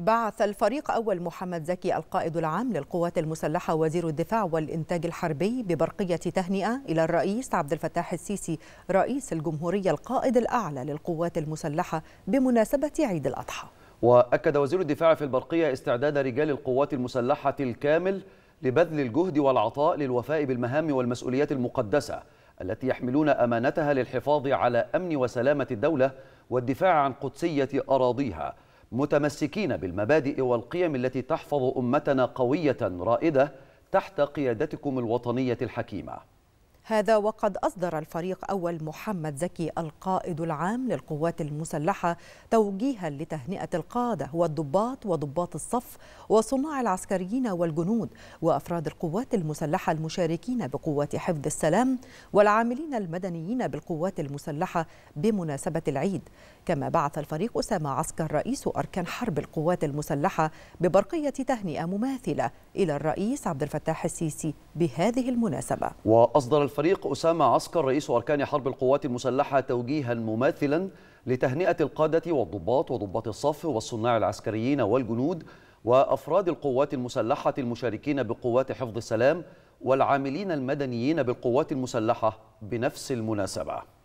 بعث الفريق أول محمد زكي القائد العام للقوات المسلحة وزير الدفاع والإنتاج الحربي ببرقية تهنئة إلى الرئيس عبد الفتاح السيسي رئيس الجمهورية القائد الأعلى للقوات المسلحة بمناسبة عيد الأضحى وأكد وزير الدفاع في البرقية استعداد رجال القوات المسلحة الكامل لبذل الجهد والعطاء للوفاء بالمهام والمسؤوليات المقدسة التي يحملون أمانتها للحفاظ على أمن وسلامة الدولة والدفاع عن قدسية أراضيها متمسكين بالمبادئ والقيم التي تحفظ أمتنا قوية رائدة تحت قيادتكم الوطنية الحكيمة هذا وقد أصدر الفريق أول محمد زكي القائد العام للقوات المسلحة توجيها لتهنئة القادة والضباط وضباط الصف وصناع العسكريين والجنود وأفراد القوات المسلحة المشاركين بقوات حفظ السلام والعاملين المدنيين بالقوات المسلحة بمناسبة العيد كما بعث الفريق أسامة عسكر رئيس أركان حرب القوات المسلحة ببرقية تهنئة مماثلة إلى الرئيس عبد الفتاح السيسي بهذه المناسبة وأصدر الفريق فريق أسامة عسكر رئيس أركان حرب القوات المسلحة توجيها مماثلا لتهنئة القادة والضباط وضباط الصف والصناع العسكريين والجنود وأفراد القوات المسلحة المشاركين بقوات حفظ السلام والعاملين المدنيين بالقوات المسلحة بنفس المناسبة